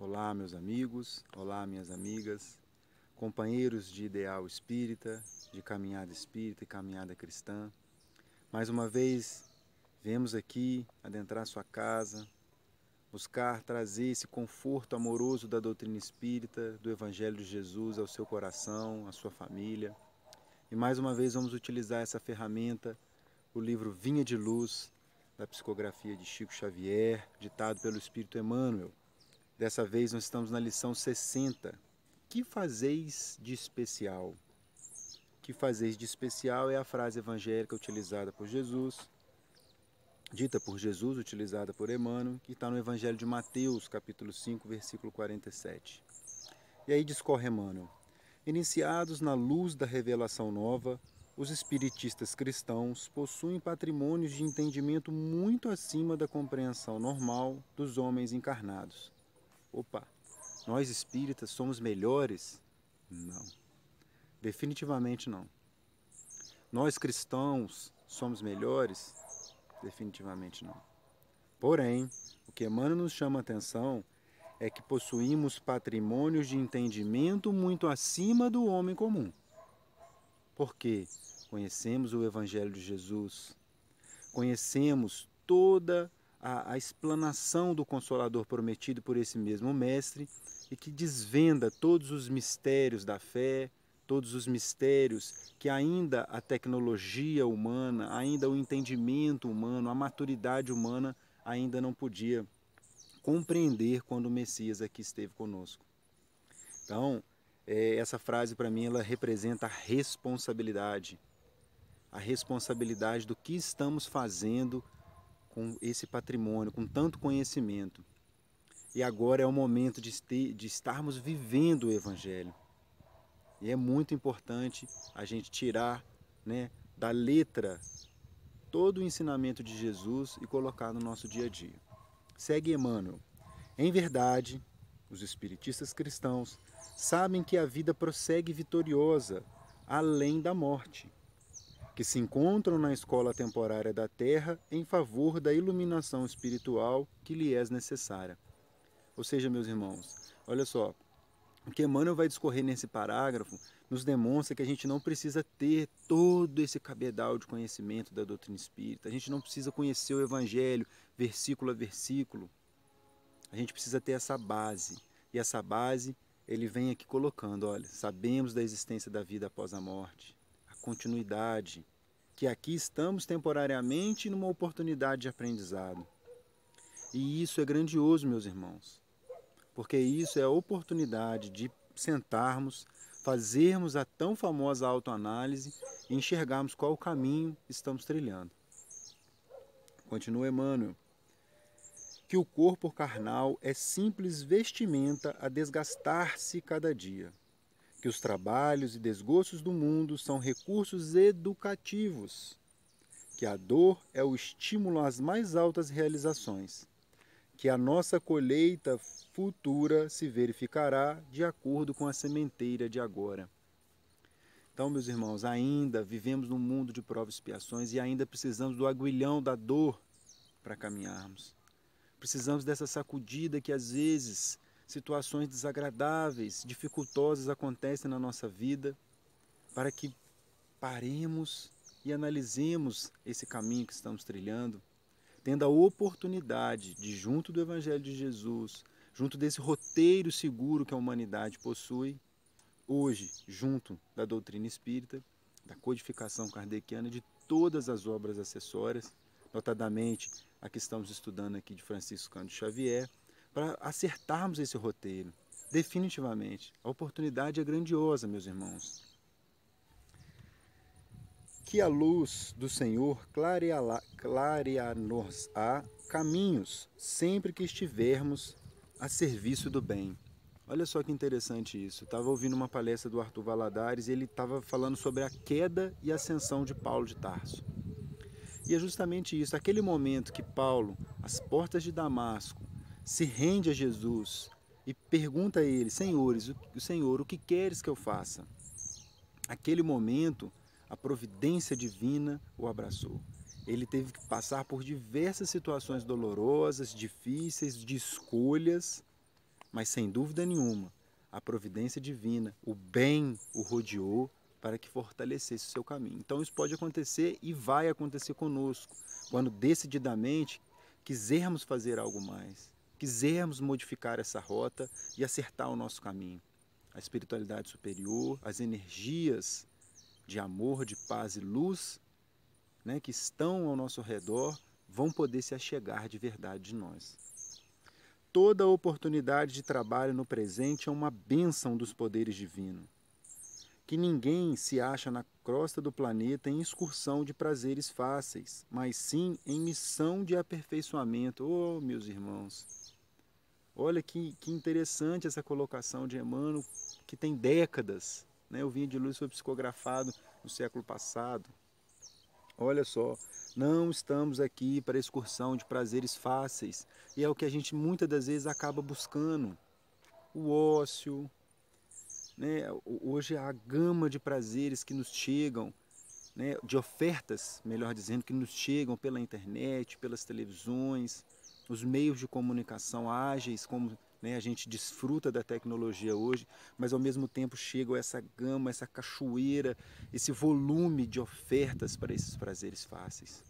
Olá, meus amigos, olá, minhas amigas, companheiros de ideal espírita, de caminhada espírita e caminhada cristã. Mais uma vez, viemos aqui adentrar sua casa, buscar trazer esse conforto amoroso da doutrina espírita, do Evangelho de Jesus ao seu coração, à sua família. E mais uma vez vamos utilizar essa ferramenta, o livro Vinha de Luz, da psicografia de Chico Xavier, ditado pelo Espírito Emmanuel, Dessa vez nós estamos na lição 60. Que fazeis de especial? Que fazeis de especial é a frase evangélica utilizada por Jesus, dita por Jesus, utilizada por Emmanuel, que está no Evangelho de Mateus, capítulo 5, versículo 47. E aí discorre Emmanuel. Iniciados na luz da revelação nova, os espiritistas cristãos possuem patrimônios de entendimento muito acima da compreensão normal dos homens encarnados opa, nós espíritas somos melhores? Não. Definitivamente não. Nós cristãos somos melhores? Definitivamente não. Porém, o que Emmanuel nos chama a atenção é que possuímos patrimônios de entendimento muito acima do homem comum. Porque conhecemos o Evangelho de Jesus, conhecemos toda a, a explanação do Consolador prometido por esse mesmo Mestre e que desvenda todos os mistérios da fé, todos os mistérios que ainda a tecnologia humana, ainda o entendimento humano, a maturidade humana ainda não podia compreender quando o Messias aqui esteve conosco. Então, é, essa frase para mim ela representa a responsabilidade, a responsabilidade do que estamos fazendo com esse patrimônio, com tanto conhecimento. E agora é o momento de, ter, de estarmos vivendo o Evangelho. E é muito importante a gente tirar né, da letra todo o ensinamento de Jesus e colocar no nosso dia a dia. Segue Emmanuel. Em verdade, os espiritistas cristãos sabem que a vida prossegue vitoriosa além da morte que se encontram na escola temporária da Terra em favor da iluminação espiritual que lhe é necessária. Ou seja, meus irmãos, olha só, o que Emmanuel vai discorrer nesse parágrafo nos demonstra que a gente não precisa ter todo esse cabedal de conhecimento da doutrina espírita, a gente não precisa conhecer o Evangelho versículo a versículo, a gente precisa ter essa base. E essa base ele vem aqui colocando: olha, sabemos da existência da vida após a morte, continuidade, que aqui estamos temporariamente numa oportunidade de aprendizado. E isso é grandioso, meus irmãos, porque isso é a oportunidade de sentarmos, fazermos a tão famosa autoanálise e enxergarmos qual o caminho estamos trilhando. Continua Emmanuel. Que o corpo carnal é simples vestimenta a desgastar-se cada dia que os trabalhos e desgostos do mundo são recursos educativos, que a dor é o estímulo às mais altas realizações, que a nossa colheita futura se verificará de acordo com a sementeira de agora. Então, meus irmãos, ainda vivemos num mundo de provas e expiações e ainda precisamos do aguilhão da dor para caminharmos. Precisamos dessa sacudida que às vezes situações desagradáveis, dificultosas acontecem na nossa vida, para que paremos e analisemos esse caminho que estamos trilhando, tendo a oportunidade de, junto do Evangelho de Jesus, junto desse roteiro seguro que a humanidade possui, hoje, junto da doutrina espírita, da codificação kardeciana de todas as obras acessórias, notadamente a que estamos estudando aqui de Francisco Cândido Xavier, para acertarmos esse roteiro, definitivamente. A oportunidade é grandiosa, meus irmãos. Que a luz do Senhor clarear nos a caminhos sempre que estivermos a serviço do bem. Olha só que interessante isso. Estava ouvindo uma palestra do Arthur Valadares e ele estava falando sobre a queda e ascensão de Paulo de Tarso. E é justamente isso, aquele momento que Paulo, as portas de Damasco, se rende a Jesus e pergunta a ele: Senhores, o Senhor, o que queres que eu faça? Aquele momento, a providência divina o abraçou. Ele teve que passar por diversas situações dolorosas, difíceis, de escolhas, mas sem dúvida nenhuma, a providência divina, o bem o rodeou para que fortalecesse o seu caminho. Então isso pode acontecer e vai acontecer conosco, quando decididamente quisermos fazer algo mais, quisermos modificar essa rota e acertar o nosso caminho. A espiritualidade superior, as energias de amor, de paz e luz né, que estão ao nosso redor vão poder se achegar de verdade de nós. Toda oportunidade de trabalho no presente é uma bênção dos poderes divinos. Que ninguém se acha na crosta do planeta em excursão de prazeres fáceis, mas sim em missão de aperfeiçoamento. Oh, meus irmãos, Olha que, que interessante essa colocação de Emmanuel, que tem décadas. Né? O vinho de luz foi psicografado no século passado. Olha só, não estamos aqui para excursão de prazeres fáceis. E é o que a gente muitas das vezes acaba buscando. O ócio. Né? Hoje a gama de prazeres que nos chegam né, de ofertas, melhor dizendo, que nos chegam pela internet, pelas televisões, os meios de comunicação ágeis, como né, a gente desfruta da tecnologia hoje, mas ao mesmo tempo chega essa gama, essa cachoeira, esse volume de ofertas para esses prazeres fáceis.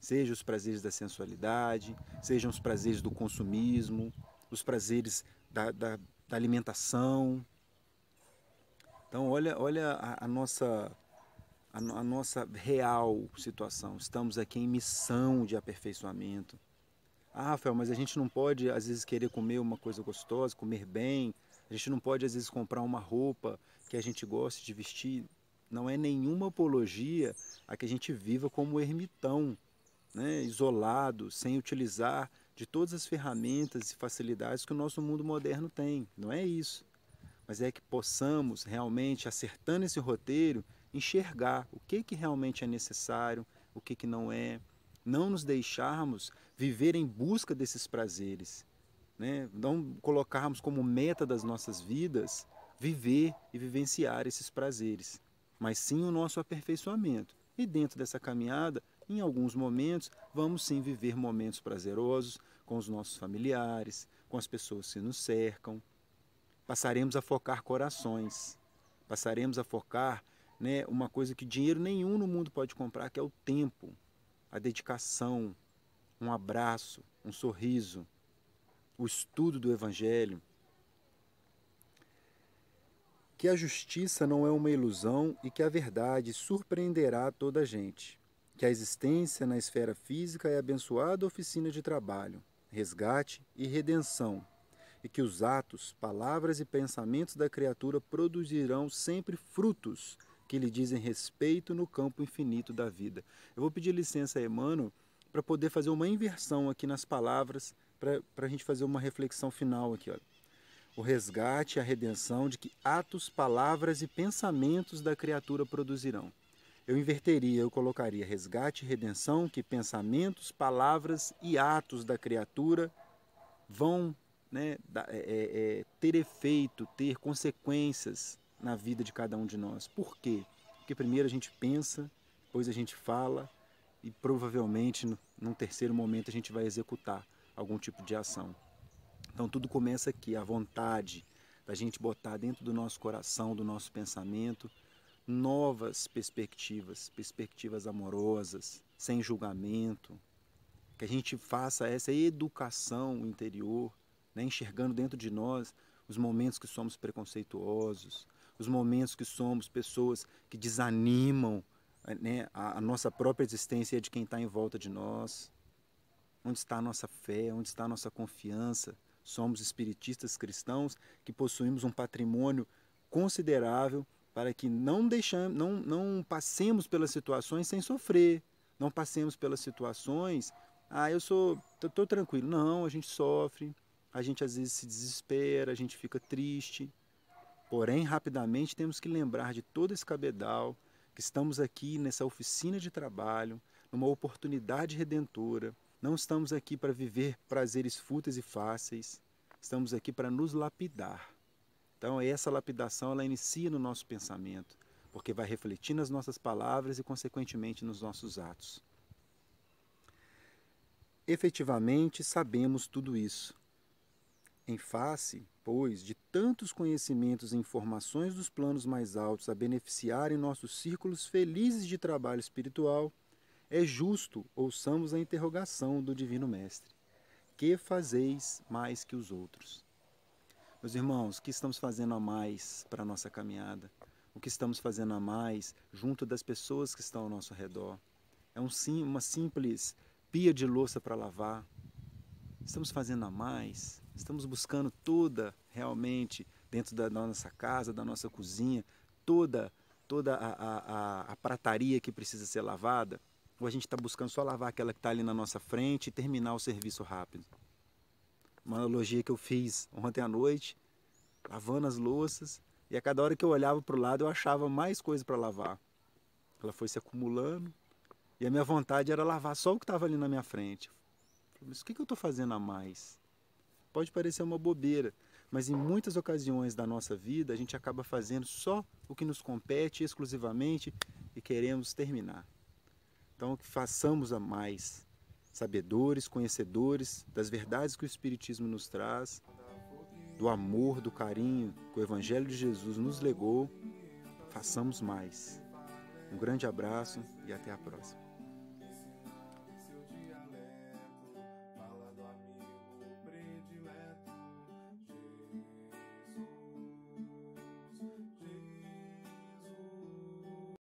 Sejam os prazeres da sensualidade, sejam os prazeres do consumismo, os prazeres da, da, da alimentação. Então, olha, olha a, a nossa a, nossa real situação. Estamos aqui em missão de aperfeiçoamento. Ah, Rafael, mas a gente não pode às vezes querer comer uma coisa gostosa, comer bem. A gente não pode às vezes comprar uma roupa que a gente goste de vestir. Não é nenhuma apologia a que a gente viva como ermitão, né? isolado, sem utilizar de todas as ferramentas e facilidades que o nosso mundo moderno tem. Não é isso. Mas é que possamos realmente, acertando esse roteiro, enxergar o que, que realmente é necessário, o que, que não é. Não nos deixarmos viver em busca desses prazeres, né? não colocarmos como meta das nossas vidas viver e vivenciar esses prazeres, mas sim o nosso aperfeiçoamento. E dentro dessa caminhada, em alguns momentos, vamos sim viver momentos prazerosos com os nossos familiares, com as pessoas que nos cercam. Passaremos a focar corações, passaremos a focar né, uma coisa que dinheiro nenhum no mundo pode comprar, que é o tempo, a dedicação, um abraço, um sorriso, o estudo do Evangelho. Que a justiça não é uma ilusão e que a verdade surpreenderá toda a gente. Que a existência na esfera física é abençoada oficina de trabalho, resgate e redenção. E que os atos, palavras e pensamentos da criatura produzirão sempre frutos que lhe dizem respeito no campo infinito da vida. Eu vou pedir licença a Emmanuel para poder fazer uma inversão aqui nas palavras, para a gente fazer uma reflexão final aqui. Olha. O resgate a redenção de que atos, palavras e pensamentos da criatura produzirão. Eu inverteria, eu colocaria resgate e redenção, que pensamentos, palavras e atos da criatura vão né, é, é, é, ter efeito, ter consequências na vida de cada um de nós. Por quê? Porque primeiro a gente pensa, depois a gente fala, e provavelmente num terceiro momento a gente vai executar algum tipo de ação. Então tudo começa aqui, a vontade da gente botar dentro do nosso coração, do nosso pensamento, novas perspectivas, perspectivas amorosas, sem julgamento, que a gente faça essa educação interior, né? enxergando dentro de nós os momentos que somos preconceituosos, os momentos que somos pessoas que desanimam né, a, nossa própria existência e é a de quem está em volta de nós. Onde está a nossa fé? Onde está a nossa confiança? Somos espiritistas cristãos que possuímos um patrimônio considerável para que não, deixamos, não, não passemos pelas situações sem sofrer, não passemos pelas situações, ah, eu sou, tô tranquilo. Não, a gente sofre, a gente às vezes se desespera, a gente fica triste. Porém, rapidamente temos que lembrar de todo esse cabedal, que estamos aqui nessa oficina de trabalho, numa oportunidade redentora. Não estamos aqui para viver prazeres fúteis e fáceis, estamos aqui para nos lapidar. Então, essa lapidação ela inicia no nosso pensamento, porque vai refletir nas nossas palavras e, consequentemente, nos nossos atos. Efetivamente, sabemos tudo isso, em face, pois, de tantos conhecimentos e informações dos planos mais altos a beneficiarem nossos círculos felizes de trabalho espiritual, é justo ouçamos a interrogação do Divino Mestre: Que fazeis mais que os outros? Meus irmãos, o que estamos fazendo a mais para a nossa caminhada? O que estamos fazendo a mais junto das pessoas que estão ao nosso redor? É um, uma simples pia de louça para lavar? Estamos fazendo a mais? Estamos buscando toda realmente dentro da nossa casa, da nossa cozinha, toda toda a, a, a, a prataria que precisa ser lavada, ou a gente está buscando só lavar aquela que está ali na nossa frente e terminar o serviço rápido. Uma analogia que eu fiz ontem à noite, lavando as louças, e a cada hora que eu olhava para o lado eu achava mais coisa para lavar. Ela foi se acumulando, e a minha vontade era lavar só o que estava ali na minha frente. Mas o que, que eu estou fazendo a mais? Pode parecer uma bobeira, mas em muitas ocasiões da nossa vida a gente acaba fazendo só o que nos compete exclusivamente e queremos terminar. Então, que façamos a mais, sabedores, conhecedores das verdades que o Espiritismo nos traz, do amor, do carinho que o Evangelho de Jesus nos legou, façamos mais. Um grande abraço e até a próxima.